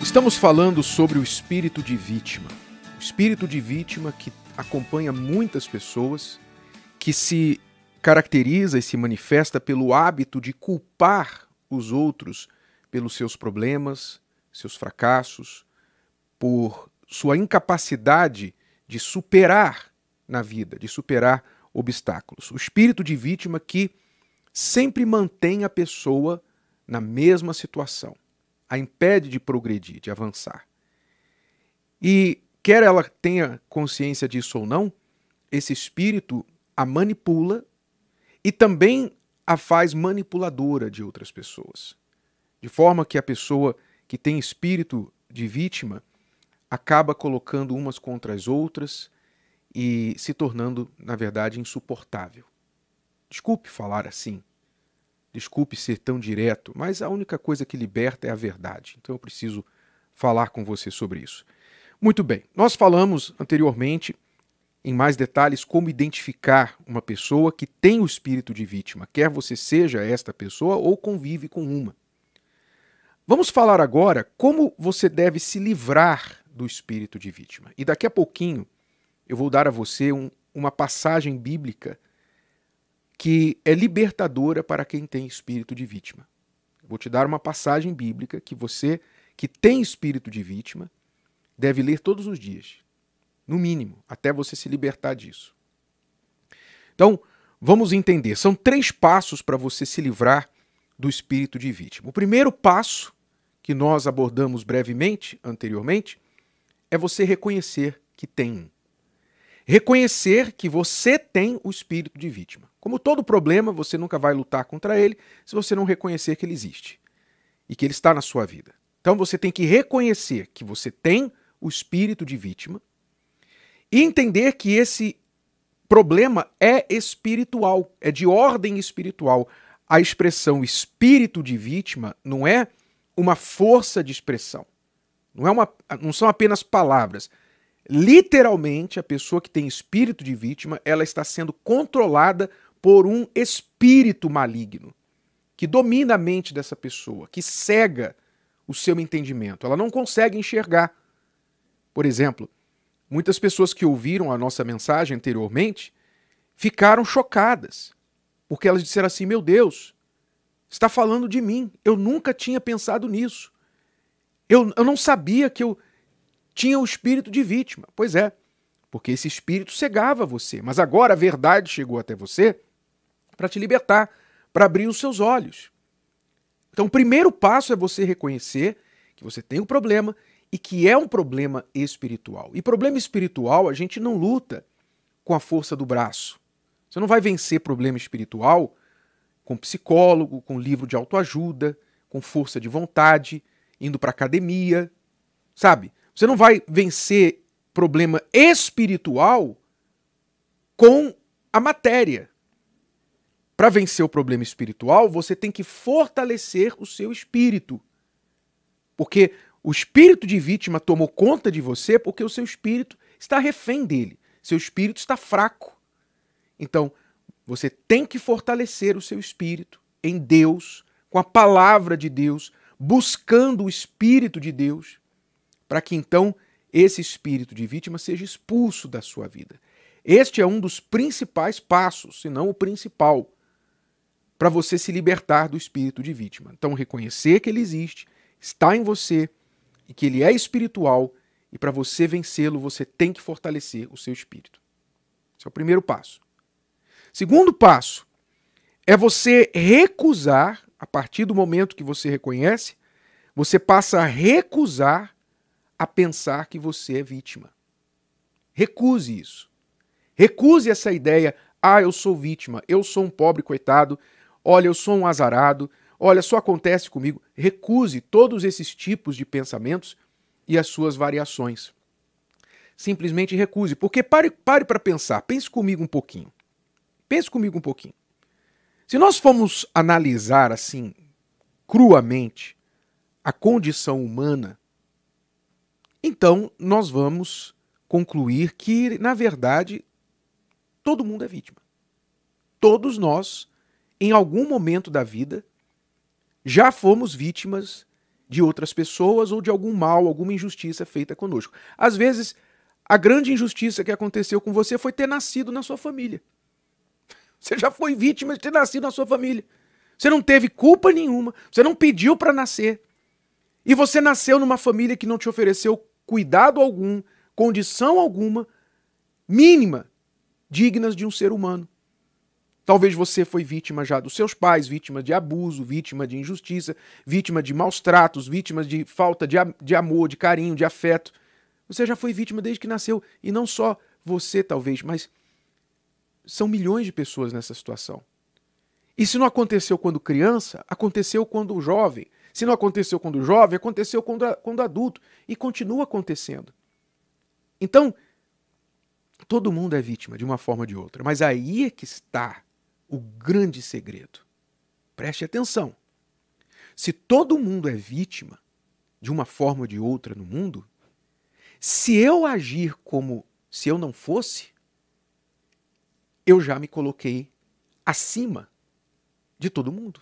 Estamos falando sobre o espírito de vítima. O espírito de vítima que acompanha muitas pessoas, que se caracteriza e se manifesta pelo hábito de culpar os outros pelos seus problemas, seus fracassos, por sua incapacidade de superar na vida, de superar obstáculos. O espírito de vítima que sempre mantém a pessoa na mesma situação a impede de progredir, de avançar. E quer ela tenha consciência disso ou não, esse espírito a manipula e também a faz manipuladora de outras pessoas. De forma que a pessoa que tem espírito de vítima acaba colocando umas contra as outras e se tornando, na verdade, insuportável. Desculpe falar assim, Desculpe ser tão direto, mas a única coisa que liberta é a verdade. Então eu preciso falar com você sobre isso. Muito bem, nós falamos anteriormente em mais detalhes como identificar uma pessoa que tem o espírito de vítima, quer você seja esta pessoa ou convive com uma. Vamos falar agora como você deve se livrar do espírito de vítima. E daqui a pouquinho eu vou dar a você um, uma passagem bíblica que é libertadora para quem tem espírito de vítima. Vou te dar uma passagem bíblica que você que tem espírito de vítima deve ler todos os dias, no mínimo, até você se libertar disso. Então, vamos entender. São três passos para você se livrar do espírito de vítima. O primeiro passo, que nós abordamos brevemente anteriormente, é você reconhecer que tem um. Reconhecer que você tem o espírito de vítima. Como todo problema, você nunca vai lutar contra ele se você não reconhecer que ele existe e que ele está na sua vida. Então você tem que reconhecer que você tem o espírito de vítima e entender que esse problema é espiritual, é de ordem espiritual. A expressão espírito de vítima não é uma força de expressão. Não, é uma, não são apenas palavras. Literalmente, a pessoa que tem espírito de vítima, ela está sendo controlada por um espírito maligno que domina a mente dessa pessoa, que cega o seu entendimento. Ela não consegue enxergar. Por exemplo, muitas pessoas que ouviram a nossa mensagem anteriormente ficaram chocadas, porque elas disseram assim: Meu Deus, está falando de mim. Eu nunca tinha pensado nisso. Eu, eu não sabia que eu tinha o espírito de vítima. Pois é, porque esse espírito cegava você, mas agora a verdade chegou até você para te libertar, para abrir os seus olhos. Então, o primeiro passo é você reconhecer que você tem um problema e que é um problema espiritual. E problema espiritual a gente não luta com a força do braço. Você não vai vencer problema espiritual com psicólogo, com livro de autoajuda, com força de vontade, indo para academia, sabe? Você não vai vencer problema espiritual com a matéria. Para vencer o problema espiritual, você tem que fortalecer o seu espírito. Porque o espírito de vítima tomou conta de você porque o seu espírito está refém dele. Seu espírito está fraco. Então, você tem que fortalecer o seu espírito em Deus, com a palavra de Deus, buscando o espírito de Deus, para que então esse espírito de vítima seja expulso da sua vida. Este é um dos principais passos, se não o principal, para você se libertar do espírito de vítima. Então, reconhecer que ele existe, está em você e que ele é espiritual, e para você vencê-lo, você tem que fortalecer o seu espírito. Esse é o primeiro passo. Segundo passo é você recusar, a partir do momento que você reconhece, você passa a recusar a pensar que você é vítima. Recuse isso. Recuse essa ideia: ah, eu sou vítima, eu sou um pobre coitado olha, eu sou um azarado, olha, só acontece comigo. Recuse todos esses tipos de pensamentos e as suas variações. Simplesmente recuse, porque pare para pare pensar, pense comigo um pouquinho. Pense comigo um pouquinho. Se nós formos analisar assim, cruamente, a condição humana, então nós vamos concluir que, na verdade, todo mundo é vítima. Todos nós em algum momento da vida, já fomos vítimas de outras pessoas ou de algum mal, alguma injustiça feita conosco. Às vezes, a grande injustiça que aconteceu com você foi ter nascido na sua família. Você já foi vítima de ter nascido na sua família. Você não teve culpa nenhuma, você não pediu para nascer. E você nasceu numa família que não te ofereceu cuidado algum, condição alguma, mínima, dignas de um ser humano. Talvez você foi vítima já dos seus pais, vítima de abuso, vítima de injustiça, vítima de maus tratos, vítima de falta de, de amor, de carinho, de afeto. Você já foi vítima desde que nasceu. E não só você, talvez, mas são milhões de pessoas nessa situação. E se não aconteceu quando criança, aconteceu quando jovem. Se não aconteceu quando jovem, aconteceu quando, quando adulto. E continua acontecendo. Então, todo mundo é vítima de uma forma ou de outra. Mas aí é que está o grande segredo. Preste atenção. Se todo mundo é vítima, de uma forma ou de outra no mundo, se eu agir como se eu não fosse, eu já me coloquei acima de todo mundo.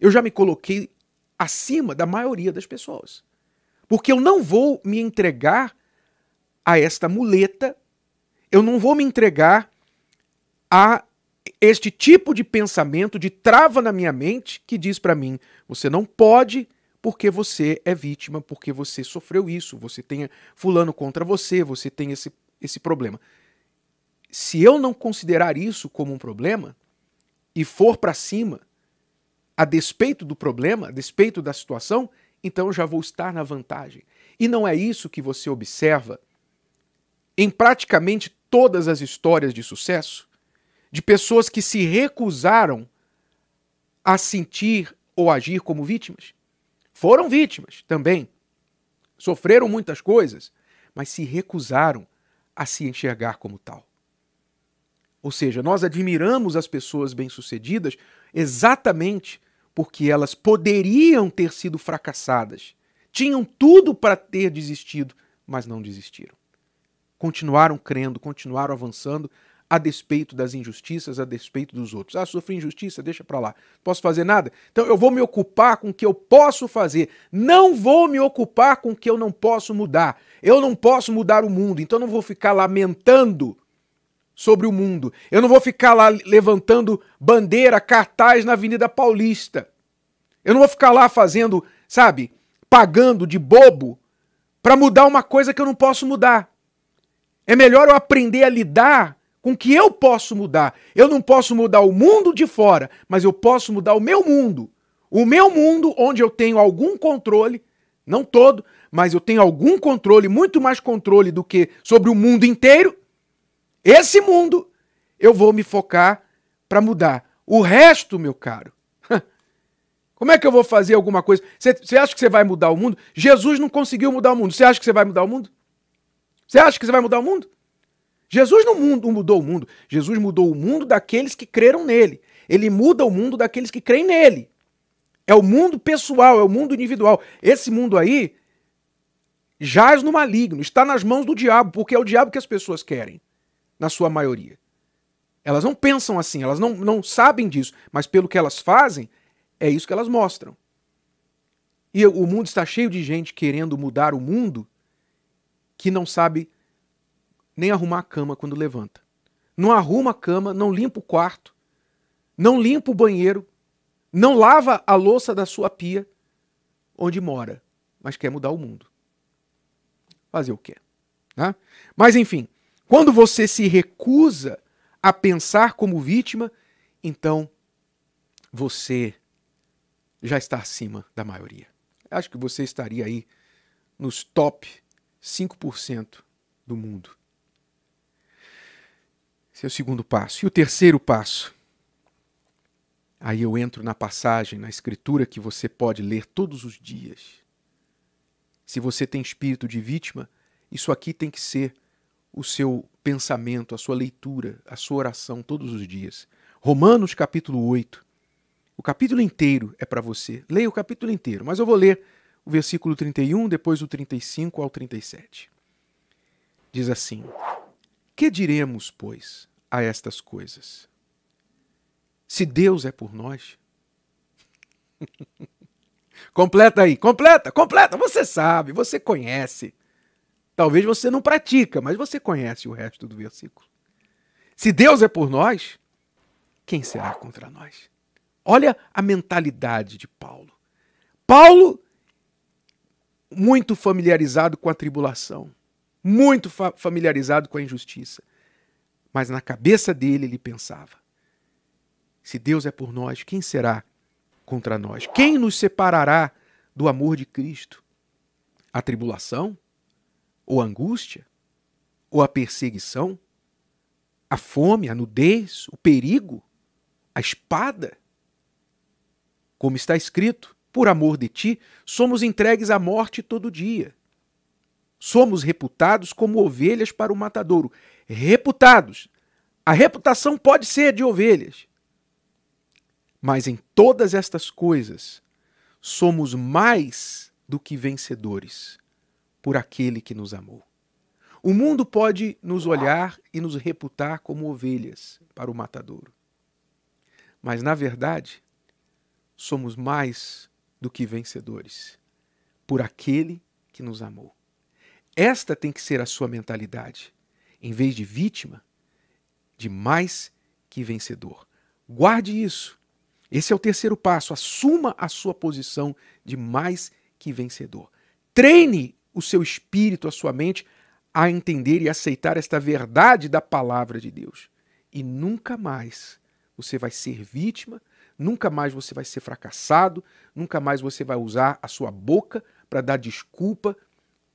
Eu já me coloquei acima da maioria das pessoas. Porque eu não vou me entregar a esta muleta, eu não vou me entregar a este tipo de pensamento de trava na minha mente que diz para mim: você não pode porque você é vítima, porque você sofreu isso, você tem fulano contra você, você tem esse, esse problema. Se eu não considerar isso como um problema e for para cima, a despeito do problema, a despeito da situação, então eu já vou estar na vantagem. E não é isso que você observa em praticamente todas as histórias de sucesso? de pessoas que se recusaram a sentir ou agir como vítimas. Foram vítimas também. Sofreram muitas coisas, mas se recusaram a se enxergar como tal. Ou seja, nós admiramos as pessoas bem-sucedidas exatamente porque elas poderiam ter sido fracassadas. Tinham tudo para ter desistido, mas não desistiram. Continuaram crendo, continuaram avançando a despeito das injustiças, a despeito dos outros. Ah, sofri injustiça, deixa para lá. posso fazer nada? Então eu vou me ocupar com o que eu posso fazer. Não vou me ocupar com o que eu não posso mudar. Eu não posso mudar o mundo, então eu não vou ficar lamentando sobre o mundo. Eu não vou ficar lá levantando bandeira, cartaz na Avenida Paulista. Eu não vou ficar lá fazendo, sabe, pagando de bobo para mudar uma coisa que eu não posso mudar. É melhor eu aprender a lidar com que eu posso mudar. Eu não posso mudar o mundo de fora, mas eu posso mudar o meu mundo. O meu mundo onde eu tenho algum controle, não todo, mas eu tenho algum controle, muito mais controle do que sobre o mundo inteiro. Esse mundo eu vou me focar para mudar. O resto, meu caro, como é que eu vou fazer alguma coisa? Você acha que você vai mudar o mundo? Jesus não conseguiu mudar o mundo. Você acha que você vai mudar o mundo? Você acha que você vai mudar o mundo? Jesus não mudou o mundo. Jesus mudou o mundo daqueles que creram nele. Ele muda o mundo daqueles que creem nele. É o mundo pessoal, é o mundo individual. Esse mundo aí jaz no maligno, está nas mãos do diabo, porque é o diabo que as pessoas querem, na sua maioria. Elas não pensam assim, elas não, não sabem disso, mas pelo que elas fazem, é isso que elas mostram. E o mundo está cheio de gente querendo mudar o mundo que não sabe nem arrumar a cama quando levanta. Não arruma a cama, não limpa o quarto, não limpa o banheiro, não lava a louça da sua pia onde mora, mas quer mudar o mundo. Fazer o quê? Né? Mas enfim, quando você se recusa a pensar como vítima, então você já está acima da maioria. Acho que você estaria aí nos top 5% do mundo. Esse é o segundo passo. E o terceiro passo? Aí eu entro na passagem, na escritura que você pode ler todos os dias. Se você tem espírito de vítima, isso aqui tem que ser o seu pensamento, a sua leitura, a sua oração todos os dias. Romanos capítulo 8. O capítulo inteiro é para você. Leia o capítulo inteiro, mas eu vou ler o versículo 31, depois o 35 ao 37. Diz assim: que diremos, pois, a estas coisas? Se Deus é por nós. completa aí, completa, completa. Você sabe, você conhece. Talvez você não pratica, mas você conhece o resto do versículo. Se Deus é por nós, quem será contra nós? Olha a mentalidade de Paulo. Paulo, muito familiarizado com a tribulação, muito fa familiarizado com a injustiça. Mas na cabeça dele ele pensava: se Deus é por nós, quem será contra nós? Quem nos separará do amor de Cristo? A tribulação? Ou a angústia? Ou a perseguição? A fome, a nudez, o perigo, a espada? Como está escrito, por amor de ti, somos entregues à morte todo dia Somos reputados como ovelhas para o matadouro. Reputados. A reputação pode ser de ovelhas. Mas em todas estas coisas, somos mais do que vencedores por aquele que nos amou. O mundo pode nos olhar e nos reputar como ovelhas para o matadouro. Mas, na verdade, somos mais do que vencedores por aquele que nos amou. Esta tem que ser a sua mentalidade. Em vez de vítima, de mais que vencedor. Guarde isso. Esse é o terceiro passo. Assuma a sua posição de mais que vencedor. Treine o seu espírito, a sua mente, a entender e aceitar esta verdade da palavra de Deus. E nunca mais você vai ser vítima, nunca mais você vai ser fracassado, nunca mais você vai usar a sua boca para dar desculpa